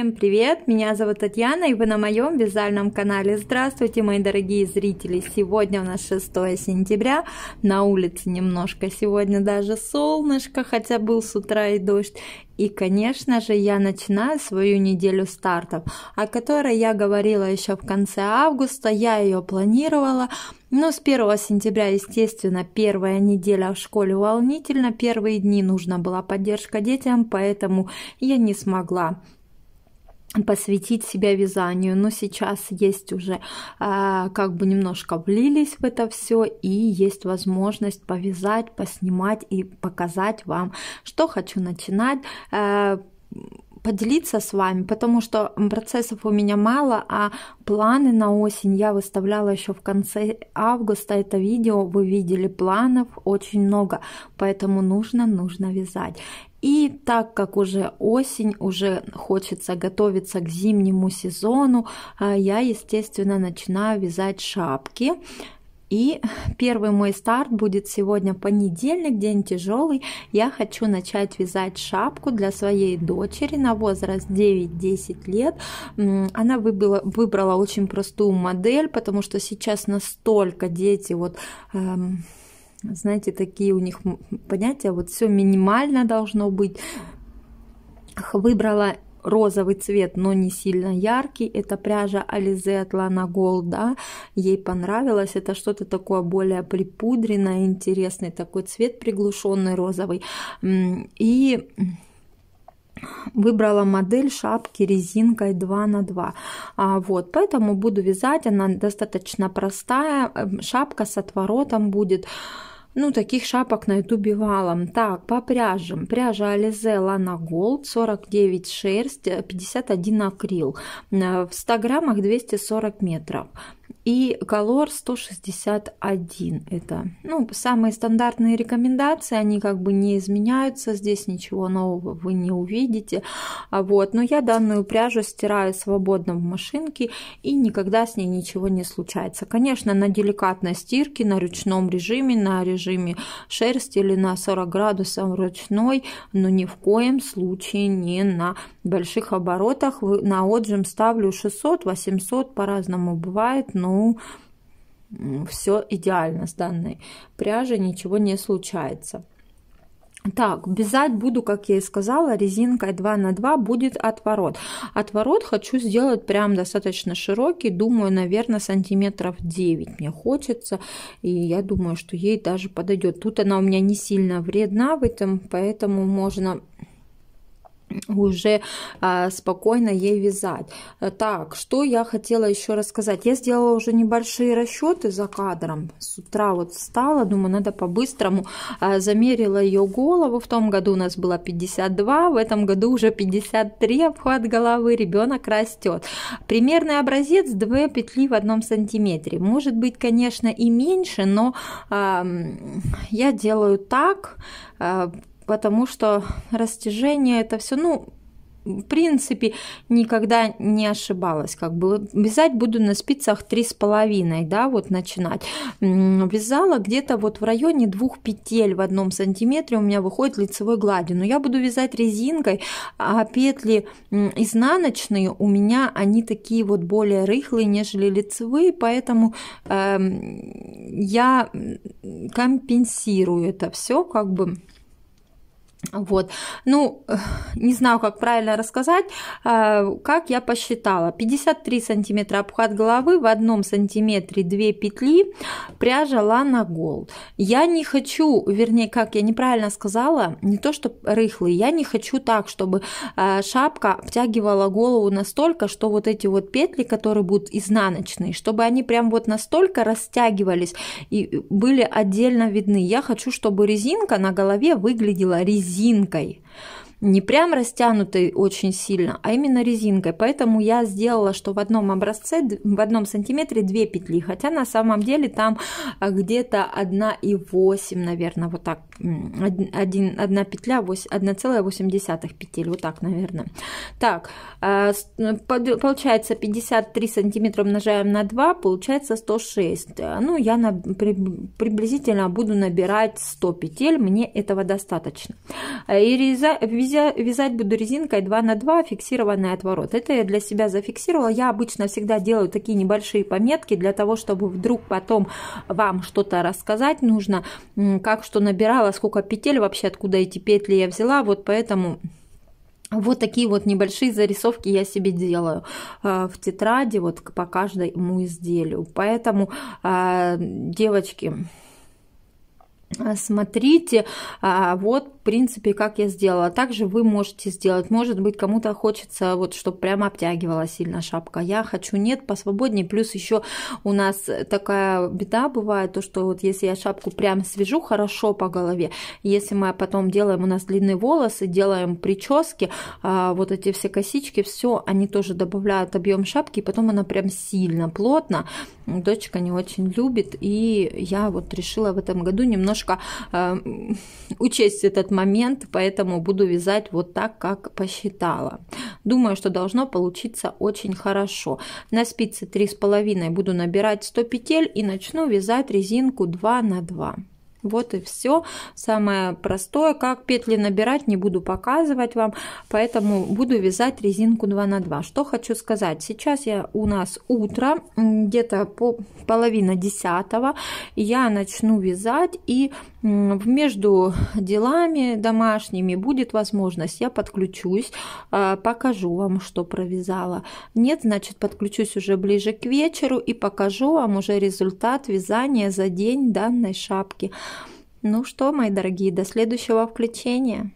Всем привет! Меня зовут Татьяна, и вы на моем вязальном канале. Здравствуйте, мои дорогие зрители! Сегодня у нас 6 сентября, на улице немножко сегодня даже солнышко, хотя был с утра и дождь. И, конечно же, я начинаю свою неделю стартов, о которой я говорила еще в конце августа, я ее планировала, но с 1 сентября, естественно, первая неделя в школе волнительно, первые дни нужна была поддержка детям, поэтому я не смогла посвятить себя вязанию, но сейчас есть уже э, как бы немножко влились в это все и есть возможность повязать, поснимать и показать вам, что хочу начинать. Э, поделиться с вами, потому что процессов у меня мало, а планы на осень я выставляла еще в конце августа это видео, вы видели планов очень много, поэтому нужно, нужно вязать. И так как уже осень, уже хочется готовиться к зимнему сезону, а, я, естественно, начинаю вязать шапки. И первый мой старт будет сегодня понедельник, день тяжелый. Я хочу начать вязать шапку для своей дочери на возраст 9-10 лет. Она выбила, выбрала очень простую модель, потому что сейчас настолько дети вот... Эм, знаете, такие у них понятия, вот все минимально должно быть. Выбрала розовый цвет, но не сильно яркий. Это пряжа Alize от Lana Gold, ей понравилось. Это что-то такое более припудренное, интересный такой цвет приглушенный розовый. И выбрала модель шапки резинкой 2 на 2 а, вот поэтому буду вязать она достаточно простая эм, шапка с отворотом будет ну, таких шапок найду валом. Так, по пряжам. Пряжа Ализе Лана Голд, 49 шерсть, 51 акрил. В 100 граммах 240 метров и колор 161. Это ну, самые стандартные рекомендации, они как бы не изменяются, здесь ничего нового вы не увидите. А вот. Но я данную пряжу стираю свободно в машинке и никогда с ней ничего не случается. Конечно, на деликатной стирке, на ручном режиме, на режиме шерсти или на 40 градусов ручной, но ни в коем случае не на больших оборотах. На отжим ставлю 600, 800, по-разному бывает, но ну, все идеально с данной пряжей, ничего не случается. Так, вязать буду, как я и сказала, резинкой 2 на 2 будет отворот. Отворот хочу сделать прям достаточно широкий, думаю, наверное, сантиметров 9 мне хочется. И я думаю, что ей даже подойдет. Тут она у меня не сильно вредна в этом, поэтому можно уже э, спокойно ей вязать. Так, что я хотела еще рассказать. Я сделала уже небольшие расчеты за кадром. С утра вот встала, думаю, надо по-быстрому. Э, замерила ее голову. В том году у нас было 52, в этом году уже 53 обхват головы. Ребенок растет. Примерный образец 2 петли в одном сантиметре. Может быть, конечно, и меньше, но э, я делаю так, а, потому что растяжение это все, ну, в принципе, никогда не ошибалась. Как бы вязать буду на спицах 3,5, да, вот начинать. Вязала где-то вот в районе двух петель в одном сантиметре у меня выходит лицевой гладью. Но я буду вязать резинкой, а петли изнаночные у меня, они такие вот более рыхлые, нежели лицевые, поэтому э, я компенсирую это все как бы вот. Ну, э, не знаю, как правильно рассказать. Э, как я посчитала, 53 сантиметра обхват головы, в одном сантиметре 2 петли, пряжа Лана Голд. Я не хочу, вернее, как я неправильно сказала, не то что рыхлый, я не хочу так, чтобы э, шапка обтягивала голову настолько, что вот эти вот петли, которые будут изнаночные, чтобы они прям вот настолько растягивались и были отдельно видны. Я хочу, чтобы резинка на голове выглядела резинкой корзинкой не прям растянутой очень сильно, а именно резинкой. Поэтому я сделала, что в одном образце, в одном сантиметре две петли, хотя на самом деле там а, где-то 1,8, наверное, вот так, 1, 1 петля, 1,8 петель, вот так, наверное. Так, а, получается 53 сантиметра умножаем на 2, получается 106. Ну, я на, при, приблизительно буду набирать 100 петель, мне этого достаточно. А, и реза, вязя, вязать буду резинкой 2 на 2 фиксированный отворот. Это я для себя зафиксировала. Я обычно всегда делаю такие небольшие пометки для того, чтобы вдруг потом вам что-то рассказать нужно, как что набирала, сколько петель вообще, откуда эти петли я взяла. Вот поэтому... Вот такие вот небольшие зарисовки я себе делаю э, в тетради вот по каждому изделию. Поэтому, э, девочки, э, смотрите, а, вот принципе, как я сделала. А также вы можете сделать. Может быть, кому-то хочется, вот, чтобы прямо обтягивала сильно шапка. Я хочу нет, посвободнее. Плюс еще у нас такая беда бывает, то, что вот если я шапку прям свяжу хорошо по голове, если мы потом делаем, у нас длинные волосы, делаем прически, а, вот эти все косички, все, они тоже добавляют объем шапки, и потом она прям сильно, плотно. Дочка не очень любит, и я вот решила в этом году немножко а, учесть этот момент, поэтому буду вязать вот так, как посчитала. Думаю, что должно получиться очень хорошо. На спице 3,5 буду набирать 100 петель и начну вязать резинку 2 на 2. Вот и все. Самое простое, как петли набирать, не буду показывать вам, поэтому буду вязать резинку 2 на 2. Что хочу сказать, сейчас я у нас утро, где-то по половина десятого, я начну вязать и между делами домашними будет возможность, я подключусь, а, покажу вам, что провязала. Нет, значит, подключусь уже ближе к вечеру и покажу вам уже результат вязания за день данной шапки. Ну что, мои дорогие, до следующего включения.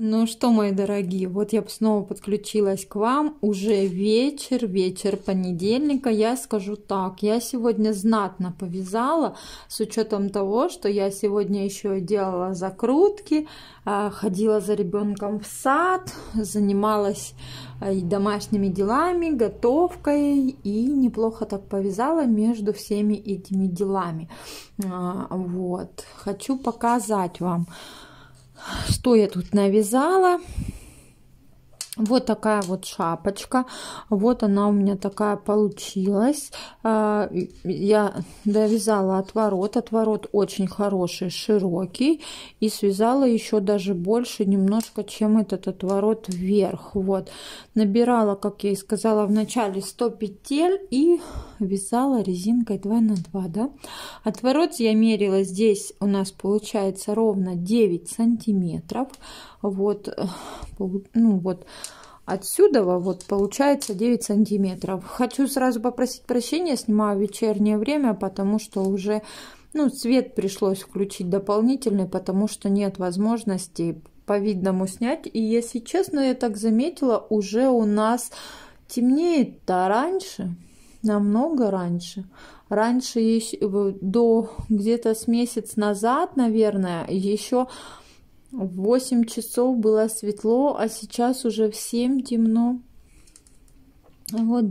Ну что, мои дорогие, вот я снова подключилась к вам. Уже вечер, вечер понедельника. Я скажу так, я сегодня знатно повязала, с учетом того, что я сегодня еще делала закрутки, а, ходила за ребенком в сад, занималась а, домашними делами, готовкой и неплохо так повязала между всеми этими делами. А, вот, хочу показать вам. Что я тут навязала? Вот такая вот шапочка. Вот она у меня такая получилась. А, я довязала отворот. Отворот очень хороший, широкий. И связала еще даже больше немножко, чем этот отворот вверх. Вот. Набирала, как я и сказала, вначале, начале 100 петель и вязала резинкой 2 на 2. Да? Отворот я мерила здесь у нас получается ровно 9 сантиметров. Вот, э, ну вот, отсюда вот получается 9 сантиметров. Хочу сразу попросить прощения, снимаю вечернее время, потому что уже, ну, свет пришлось включить дополнительный, потому что нет возможности по видному снять. И если честно, я так заметила, уже у нас темнеет-то раньше, намного раньше. Раньше еще, э, до где-то с месяц назад, наверное, еще в 8 часов было светло, а сейчас уже в 7 темно. Вот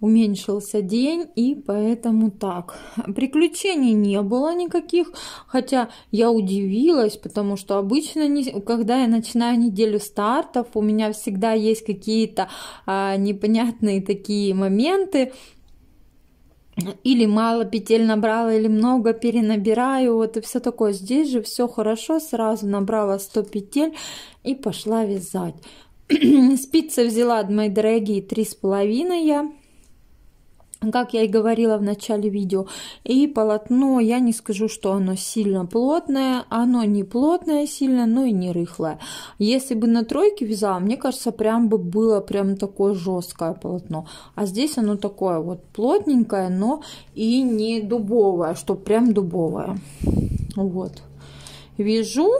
уменьшился день и поэтому так. Приключений не было никаких, хотя я удивилась, потому что обычно, не, когда я начинаю неделю стартов, у меня всегда есть какие-то а, непонятные такие моменты, или мало петель набрала, или много перенабираю, вот и все такое. Здесь же все хорошо, сразу набрала 100 петель и пошла вязать. Спицы взяла, мои дорогие, 3,5 я как я и говорила в начале видео. И полотно, я не скажу, что оно сильно плотное, оно не плотное сильно, но и не рыхлое. Если бы на тройке вязала, мне кажется, прям бы было прям такое жесткое полотно. А здесь оно такое вот плотненькое, но и не дубовое, что прям дубовое. Вот. Вяжу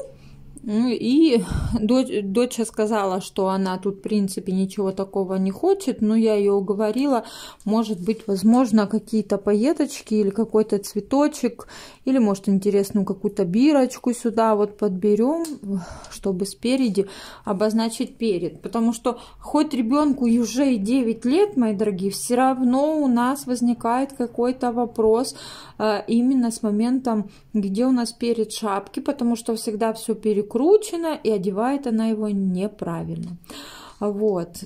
ну и дочь, дочь сказала, что она тут, в принципе, ничего такого не хочет, но я ее уговорила, может быть, возможно, какие-то поеточки или какой-то цветочек, или, может, интересную какую-то бирочку сюда вот подберем, чтобы спереди обозначить перед. Потому что хоть ребенку уже и 9 лет, мои дорогие, все равно у нас возникает какой-то вопрос э, именно с моментом, где у нас перед шапки, потому что всегда все перекрутили перекручено, и одевает она его неправильно. Вот.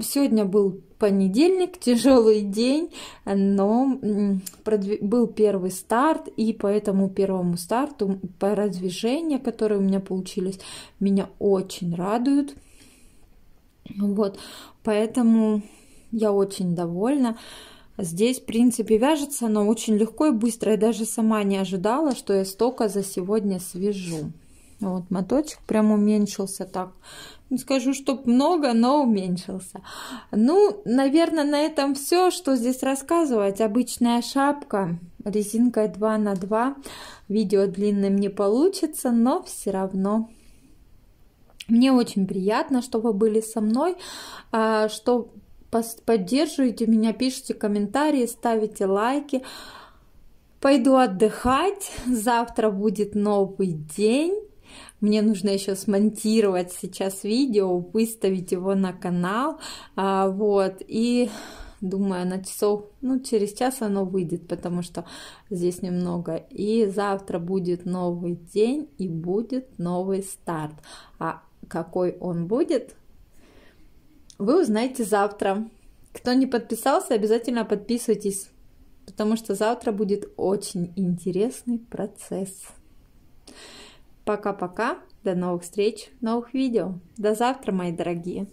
Сегодня был понедельник, тяжелый день, но был первый старт, и по этому первому старту по продвижения, которые у меня получились, меня очень радуют. Вот, поэтому я очень довольна. Здесь, в принципе, вяжется но очень легко и быстро. Я даже сама не ожидала, что я столько за сегодня свяжу. Вот, моточек прям уменьшился так. Не скажу, что много, но уменьшился. Ну, наверное, на этом все, что здесь рассказывать. Обычная шапка резинкой 2 на 2. Видео длинным не получится, но все равно. Мне очень приятно, что вы были со мной, а, что поддерживаете меня, пишите комментарии, ставите лайки. Пойду отдыхать. Завтра будет новый день. Мне нужно еще смонтировать сейчас видео, выставить его на канал. А, вот. И думаю, на часов, ну, через час оно выйдет, потому что здесь немного. И завтра будет новый день и будет новый старт. А какой он будет, вы узнаете завтра. Кто не подписался, обязательно подписывайтесь, потому что завтра будет очень интересный процесс. Пока-пока, до новых встреч, новых видео. До завтра, мои дорогие.